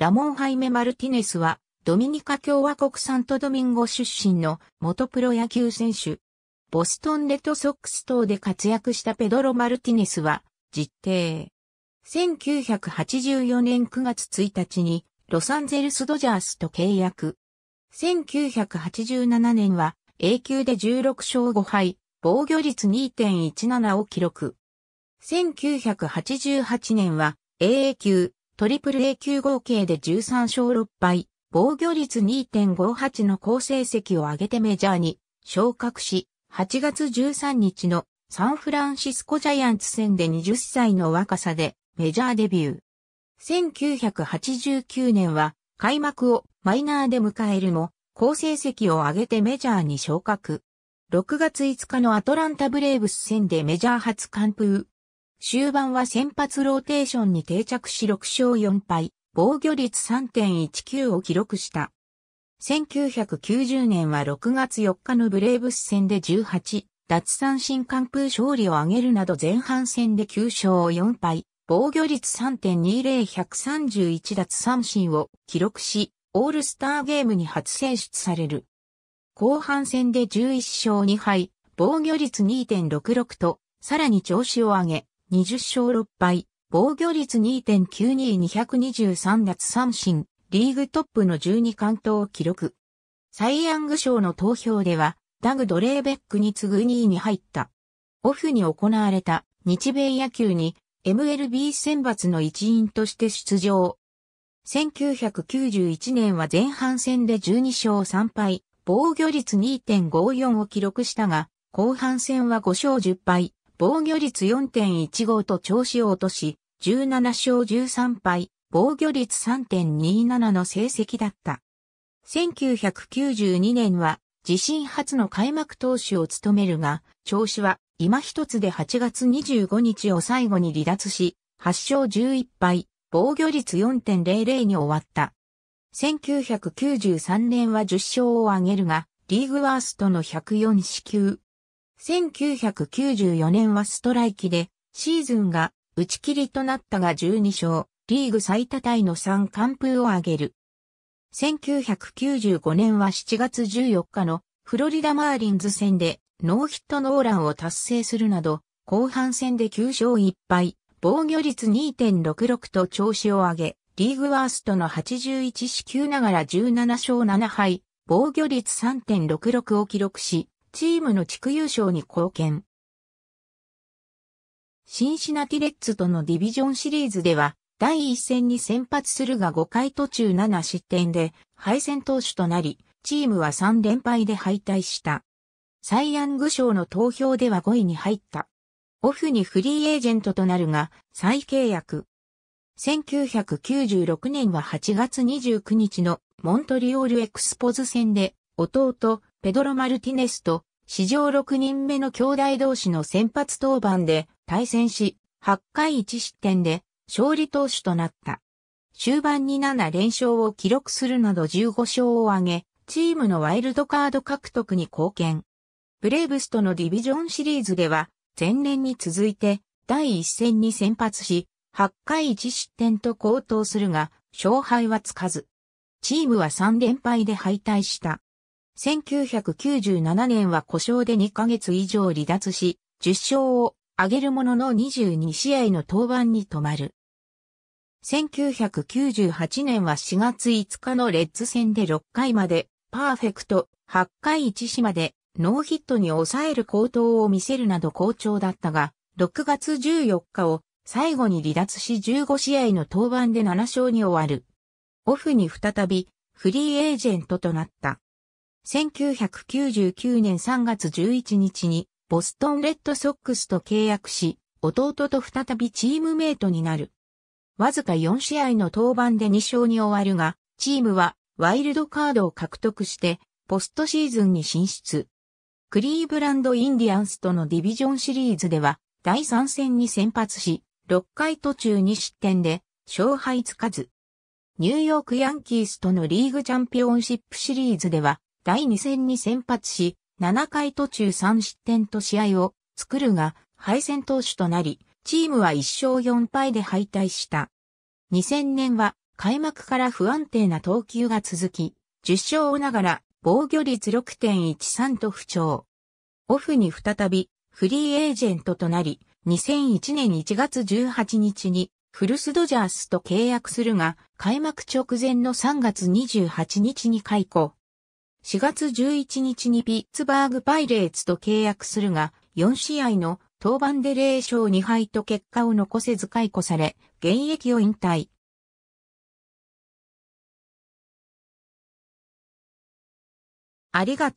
ラモン・ハイメ・マルティネスは、ドミニカ共和国サントドミンゴ出身の元プロ野球選手。ボストンレッドソックス等で活躍したペドロ・マルティネスは、実定。1984年9月1日に、ロサンゼルス・ドジャースと契約。1987年は、A 級で16勝5敗、防御率2.17を記録。1988年は、AA 級、トリプル A 級合計で13勝6敗、防御率2.58の好成績を上げてメジャーに昇格し、8月13日のサンフランシスコジャイアンツ戦で20歳の若さでメジャーデビュー。1989年は開幕をマイナーで迎えるも、好成績を上げてメジャーに昇格。6月5日のアトランタブレーブス戦でメジャー初完封、終盤は先発ローテーションに定着し6勝4敗、防御率3.19を記録した。1990年は6月4日のブレーブス戦で18、奪三振完封勝利を挙げるなど前半戦で9勝4敗、防御率3.20131奪三振を記録し、オールスターゲームに初選出される。後半戦で11勝2敗、防御率2.66と、さらに調子を上げ、20勝6敗、防御率2.92223奪三振、リーグトップの12関東を記録。サイ・ヤング賞の投票では、ダグ・ドレーベックに次ぐ2位に入った。オフに行われた日米野球に MLB 選抜の一員として出場。1991年は前半戦で12勝3敗、防御率2.54を記録したが、後半戦は5勝10敗、防御率4.15と調子を落とし、17勝13敗、防御率3.27の成績だった。1992年は自身初の開幕投手を務めるが、調子は今一つで8月25日を最後に離脱し、8勝11敗、防御率4.00に終わった。1993年は10勝を挙げるが、リーグワーストの104支球、1994年はストライキで、シーズンが打ち切りとなったが12勝、リーグ最多タイの3完封を挙げる。1995年は7月14日のフロリダマーリンズ戦でノーヒットノーランを達成するなど、後半戦で9勝1敗、防御率2.66と調子を上げ、リーグワーストの81四球ながら17勝7敗、防御率3.66を記録し、チームの地区優勝に貢献。シンシナティレッツとのディビジョンシリーズでは、第1戦に先発するが5回途中7失点で敗戦投手となり、チームは3連敗で敗退した。サイ・ヤング賞の投票では5位に入った。オフにフリーエージェントとなるが、再契約。1996年は8月29日のモントリオールエクスポズ戦で、弟、ペドロ・マルティネスと史上6人目の兄弟同士の先発登板で対戦し、8回1失点で勝利投手となった。終盤に7連勝を記録するなど15勝を挙げ、チームのワイルドカード獲得に貢献。ブレーブスとのディビジョンシリーズでは、前年に続いて第1戦に先発し、8回1失点と高騰するが、勝敗はつかず。チームは3連敗で敗退した。1997年は故障で2ヶ月以上離脱し、10勝を挙げるものの22試合の登板に止まる。1998年は4月5日のレッズ戦で6回まで、パーフェクト、8回1死まで、ノーヒットに抑える高投を見せるなど好調だったが、6月14日を最後に離脱し15試合の登板で7勝に終わる。オフに再びフリーエージェントとなった。1999年3月11日にボストンレッドソックスと契約し、弟と再びチームメイトになる。わずか4試合の登板で2勝に終わるが、チームはワイルドカードを獲得して、ポストシーズンに進出。クリーブランド・インディアンスとのディビジョンシリーズでは、第3戦に先発し、6回途中2失点で、勝敗つかず。ニューヨークヤンキースとのリーグチャンピオンシップシリーズでは、第2戦に先発し、7回途中3失点と試合を作るが、敗戦投手となり、チームは1勝4敗で敗退した。2000年は開幕から不安定な投球が続き、10勝ながら防御率6.13と不調。オフに再びフリーエージェントとなり、2001年1月18日にフルスドジャースと契約するが、開幕直前の3月28日に解雇。4月11日にピッツバーグパイレーツと契約するが、4試合の登板で0勝2敗と結果を残せず解雇され、現役を引退。ありがとう。